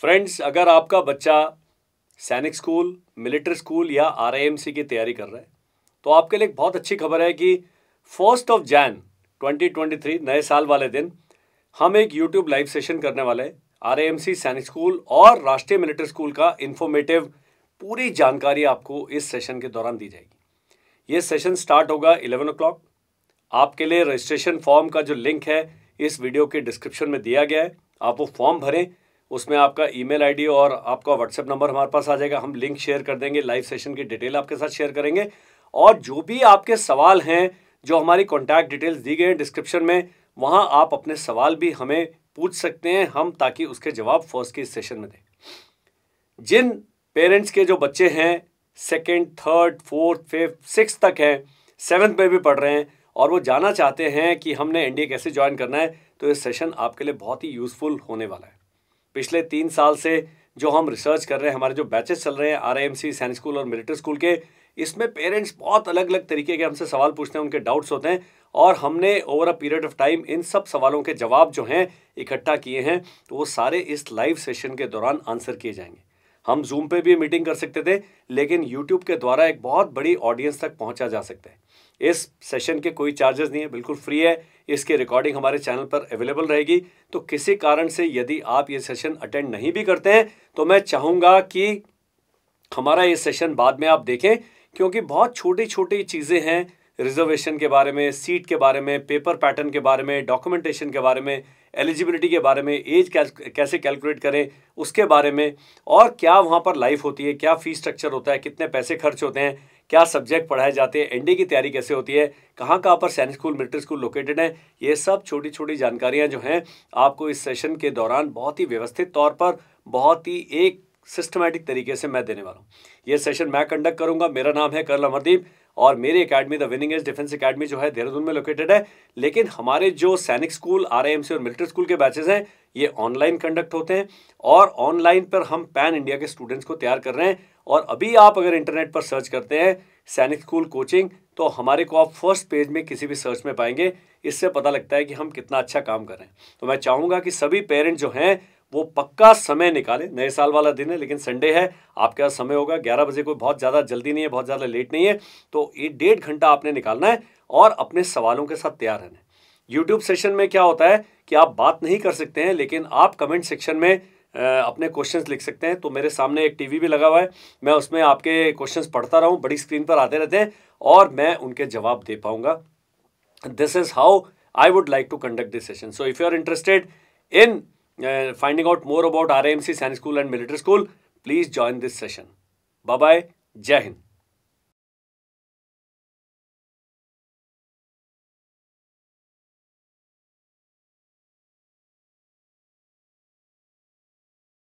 Friends अगर आपका बच्चा सैनिक स्कूल मिलिट्री स्कूल या आर की तैयारी कर रहा है तो आपके लिए एक बहुत अच्छी खबर है कि फर्स्ट ऑफ जैन 2023 नए साल वाले दिन हम एक यूट्यूब लाइव सेशन करने वाले हैं आर सैनिक स्कूल और राष्ट्रीय मिलिट्री स्कूल का इन्फॉर्मेटिव पूरी जानकारी आपको इस सेशन के दौरान दी जाएगी ये सेशन स्टार्ट होगा इलेवन ओ आपके लिए रजिस्ट्रेशन फॉर्म का जो लिंक है इस वीडियो के डिस्क्रिप्शन में दिया गया है आप वो फॉर्म भरें उसमें आपका ईमेल आईडी और आपका व्हाट्सएप नंबर हमारे पास आ जाएगा हम लिंक शेयर कर देंगे लाइव सेशन की डिटेल आपके साथ शेयर करेंगे और जो भी आपके सवाल हैं जो हमारी कॉन्टैक्ट डिटेल्स दी गई हैं डिस्क्रिप्शन में वहाँ आप अपने सवाल भी हमें पूछ सकते हैं हम ताकि उसके जवाब फर्स्ट के सेशन में दें जिन पेरेंट्स के जो बच्चे हैं second third fourth fifth six तक हैं सेवन्थ में भी पढ़ रहे हैं और वो जानना चाहते हैं कि हमने एनडीए कैसे ज्वाइन करना है तो ये सेशन आपके लिए बहुत ही यूज़फुल होने वाला है पिछले तीन साल से जो हम रिसर्च कर रहे हैं हमारे जो बैचेस चल रहे हैं आर आई एम सी सैनिक स्कूल और मिलिट्री स्कूल के इसमें पेरेंट्स बहुत अलग अलग तरीके के हमसे सवाल पूछते हैं उनके डाउट्स होते हैं और हमने over a period of time इन सब सवालों के जवाब जो हैं इकट्ठा किए हैं तो वो सारे इस लाइव सेशन के दौरान आंसर किए जाएंगे हम जूम पे भी मीटिंग कर सकते थे लेकिन यूट्यूब के द्वारा एक बहुत बड़ी ऑडियंस तक पहुंचा जा सकता है इस सेशन के कोई चार्जेस नहीं है बिल्कुल फ्री है इसकी रिकॉर्डिंग हमारे चैनल पर अवेलेबल रहेगी तो किसी कारण से यदि आप ये सेशन अटेंड नहीं भी करते हैं तो मैं चाहूँगा कि हमारा ये सेशन बाद में आप देखें क्योंकि बहुत छोटी छोटी चीज़ें हैं रिजर्वेशन के बारे में सीट के बारे में पेपर पैटर्न के बारे में डॉक्यूमेंटेशन के बारे में एलिजिबिलिटी के बारे में एज कैसे कैलकुलेट करें उसके बारे में और क्या वहाँ पर लाइफ होती है क्या फ़ी स्ट्रक्चर होता है कितने पैसे खर्च होते हैं क्या सब्जेक्ट पढ़ाए जाते हैं एनडी की तैयारी कैसे होती है कहाँ कहाँ पर सैनिक स्कूल मिलिट्री स्कूल लोकेटेड है ये सब छोटी छोटी जानकारियाँ जो हैं आपको इस सेशन के दौरान बहुत ही व्यवस्थित तौर पर बहुत ही एक सिस्टमेटिक तरीके से मैं देने वाला हूँ ये सेशन मैं कंडक्ट करूँगा मेरा नाम है कर्ल अमरदीप और मेरी academy the winning edge defence academy जो है देहरादून में लोकेटेड है लेकिन हमारे जो सैनिक स्कूल आर और मिलिट्री स्कूल के बैचेज हैं ये ऑनलाइन कंडक्ट होते हैं और ऑनलाइन पर हम पैन इंडिया के स्टूडेंट्स को तैयार कर रहे हैं और अभी आप अगर इंटरनेट पर सर्च करते हैं सैनिक स्कूल कोचिंग तो हमारे को आप फर्स्ट पेज में किसी भी सर्च में पाएंगे इससे पता लगता है कि हम कितना अच्छा काम कर रहे हैं तो मैं चाहूँगा कि सभी पेरेंट्स जो हैं वो पक्का समय निकाले नए साल वाला दिन है लेकिन संडे है आपके पास समय होगा ग्यारह बजे कोई बहुत ज़्यादा जल्दी नहीं है बहुत ज़्यादा लेट नहीं है तो ये डेढ़ घंटा आपने निकालना है और अपने सवालों के साथ तैयार रहना है यूट्यूब सेशन में क्या होता है कि आप बात नहीं कर सकते हैं लेकिन आप कमेंट सेक्शन में अपने क्वेश्चंस लिख सकते हैं तो मेरे सामने एक टीवी भी लगा हुआ है मैं उसमें आपके क्वेश्चंस पढ़ता रहूं बड़ी स्क्रीन पर आते रहते हैं और मैं उनके जवाब दे पाऊंगा this is how I would like to conduct this session so if you are interested in uh, finding out more about RMC Science School and Military School, please join this session. Bye-bye. Jai Hind.